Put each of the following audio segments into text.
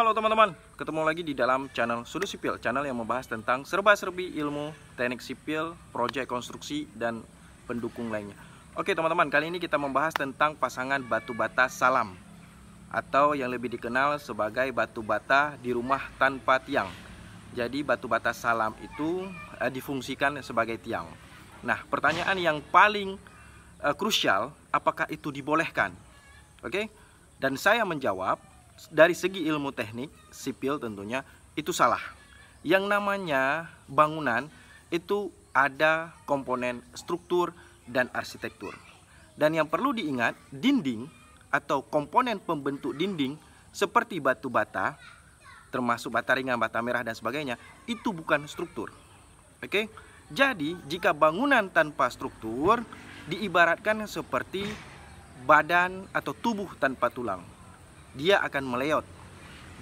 Halo teman-teman, ketemu lagi di dalam channel sudut Sipil, channel yang membahas tentang serba-serbi ilmu, teknik sipil, proyek konstruksi, dan pendukung lainnya. Oke teman-teman, kali ini kita membahas tentang pasangan batu bata salam atau yang lebih dikenal sebagai batu bata di rumah tanpa tiang. Jadi batu bata salam itu eh, difungsikan sebagai tiang. Nah, pertanyaan yang paling eh, krusial, apakah itu dibolehkan? Oke? Dan saya menjawab dari segi ilmu teknik sipil tentunya itu salah. Yang namanya bangunan itu ada komponen struktur dan arsitektur. Dan yang perlu diingat, dinding atau komponen pembentuk dinding seperti batu bata, termasuk bata ringan, bata merah dan sebagainya, itu bukan struktur. Oke? Jadi, jika bangunan tanpa struktur diibaratkan seperti badan atau tubuh tanpa tulang dia akan meleot.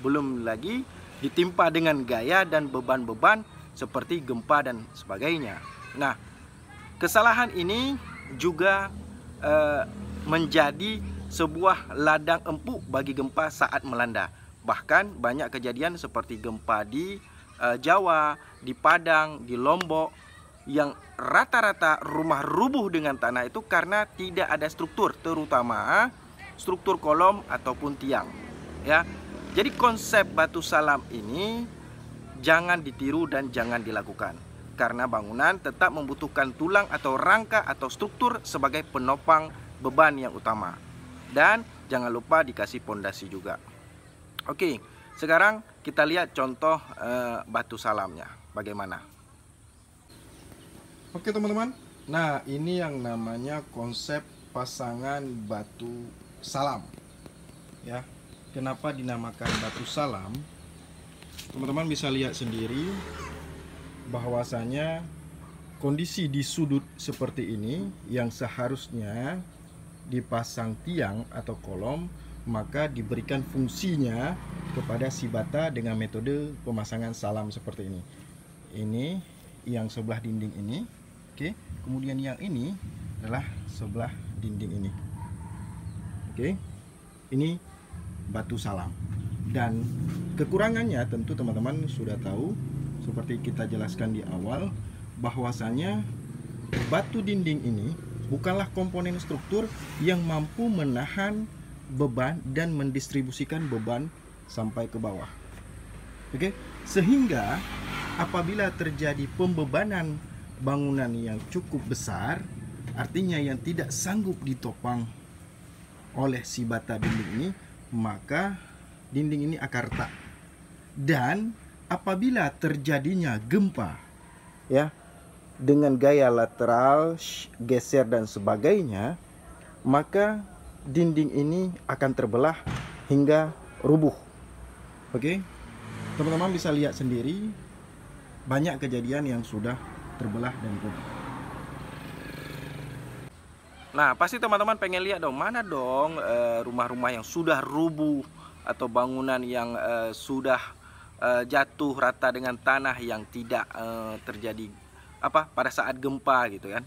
Belum lagi ditimpa dengan gaya dan beban-beban seperti gempa dan sebagainya. Nah, kesalahan ini juga e, menjadi sebuah ladang empuk bagi gempa saat melanda. Bahkan banyak kejadian seperti gempa di e, Jawa, di Padang, di Lombok yang rata-rata rumah rubuh dengan tanah itu karena tidak ada struktur terutama struktur kolom ataupun tiang ya. Jadi konsep batu salam ini jangan ditiru dan jangan dilakukan karena bangunan tetap membutuhkan tulang atau rangka atau struktur sebagai penopang beban yang utama. Dan jangan lupa dikasih pondasi juga. Oke, sekarang kita lihat contoh e, batu salamnya bagaimana. Oke, teman-teman. Nah, ini yang namanya konsep pasangan batu salam. Ya. Kenapa dinamakan batu salam? Teman-teman bisa lihat sendiri bahwasanya kondisi di sudut seperti ini yang seharusnya dipasang tiang atau kolom maka diberikan fungsinya kepada si bata dengan metode pemasangan salam seperti ini ini yang sebelah dinding ini oke kemudian yang ini adalah sebelah dinding ini Oke. Ini batu salam. Dan kekurangannya tentu teman-teman sudah tahu seperti kita jelaskan di awal bahwasanya batu dinding ini bukanlah komponen struktur yang mampu menahan beban dan mendistribusikan beban sampai ke bawah. Oke, sehingga apabila terjadi pembebanan bangunan yang cukup besar, artinya yang tidak sanggup ditopang oleh si bata dinding ini, maka dinding ini akan retak. Dan apabila terjadinya gempa, ya, dengan gaya lateral, geser dan sebagainya, maka dinding ini akan terbelah hingga rubuh. Oke. Teman-teman bisa lihat sendiri banyak kejadian yang sudah terbelah dan rubuh. Nah, pasti teman-teman pengen lihat dong mana dong eh, rumah-rumah yang sudah rubuh atau bangunan yang eh, sudah eh, jatuh rata dengan tanah yang tidak terjadi apa pada saat gempa gitu kan.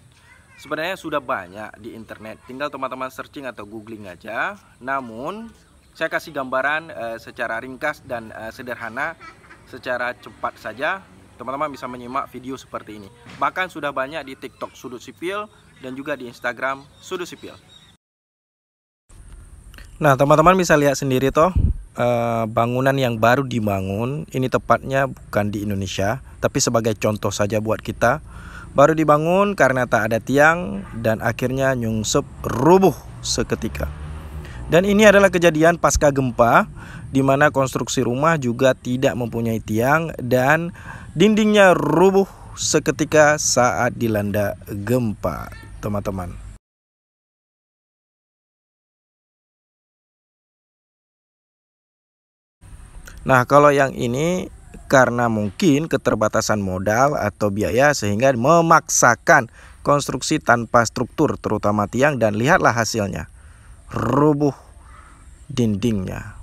Sebenarnya sudah banyak di internet, tinggal teman-teman searching atau googling aja. Namun saya kasih gambaran secara ringkas dan sederhana secara cepat saja teman-teman bisa menyimak video seperti ini. Bahkan sudah banyak di TikTok Sudut Sipil dan juga di Instagram Sudut Sipil. Nah, teman-teman bisa lihat sendiri toh Uh, bangunan yang baru dibangun ini tepatnya bukan di Indonesia tapi sebagai contoh saja buat kita baru dibangun karena tak ada tiang dan akhirnya nyungsep rubuh seketika dan ini adalah kejadian pasca gempa di mana konstruksi rumah juga tidak mempunyai tiang dan dindingnya rubuh seketika saat dilanda gempa, teman-teman. Nah, kalau yang ini karena mungkin keterbatasan modal atau biaya sehingga memaksakan konstruksi tanpa struktur terutama tiang dan lihatlah hasilnya rubuh dindingnya.